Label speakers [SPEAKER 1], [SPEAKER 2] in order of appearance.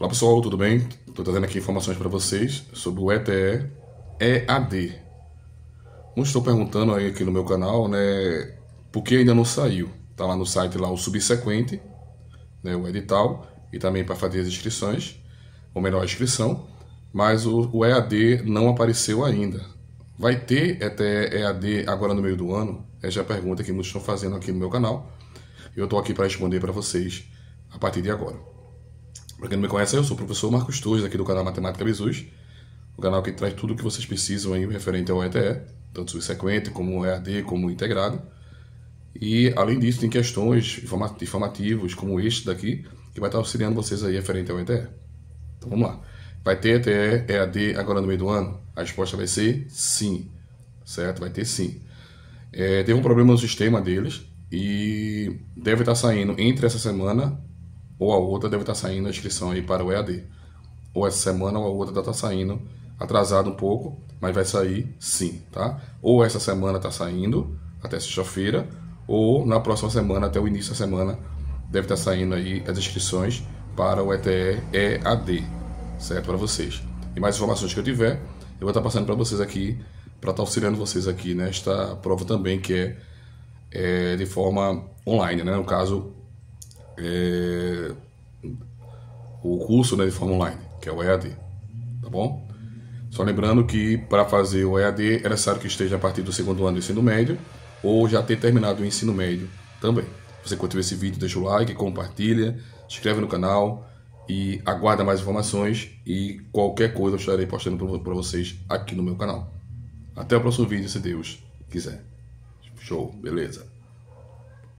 [SPEAKER 1] Olá pessoal, tudo bem? Estou trazendo aqui informações para vocês sobre o ETE EAD. Muitos estão perguntando aí aqui no meu canal, né, por que ainda não saiu. Tá lá no site lá o subsequente, né, o edital e também para fazer as inscrições, ou melhor, a inscrição, mas o, o EAD não apareceu ainda. Vai ter ETE EAD agora no meio do ano? Essa é a pergunta que muitos estão fazendo aqui no meu canal. Eu estou aqui para responder para vocês a partir de agora. Para quem não me conhece, eu sou o professor Marcos Torres, aqui do canal Matemática Bisus, o canal que traz tudo o que vocês precisam aí referente ao ETE, tanto subsequente como EAD, como integrado. E, além disso, tem questões informativos, como este daqui, que vai estar auxiliando vocês aí referente ao ETE. Então, vamos lá. Vai ter ETE, EAD agora no meio do ano? A resposta vai ser sim, certo? Vai ter sim. É, teve um problema no sistema deles e deve estar saindo entre essa semana ou a outra deve estar tá saindo a inscrição aí para o EAD. Ou essa semana ou a outra deve estar tá saindo, atrasado um pouco, mas vai sair sim, tá? Ou essa semana está saindo, até sexta-feira, ou na próxima semana, até o início da semana, deve estar tá saindo aí as inscrições para o ETE EAD, certo? Para vocês. E mais informações que eu tiver, eu vou estar passando para vocês aqui, para estar auxiliando vocês aqui nesta prova também, que é, é de forma online, né? No caso, é, o curso né, de forma online, que é o EAD, tá bom? Só lembrando que para fazer o EAD é necessário que esteja a partir do segundo ano do ensino médio ou já ter terminado o ensino médio também. Você curtiu esse vídeo, deixa o like, compartilha, se inscreve no canal e aguarda mais informações e qualquer coisa eu estarei postando para vocês aqui no meu canal. Até o próximo vídeo, se Deus quiser. Show, beleza.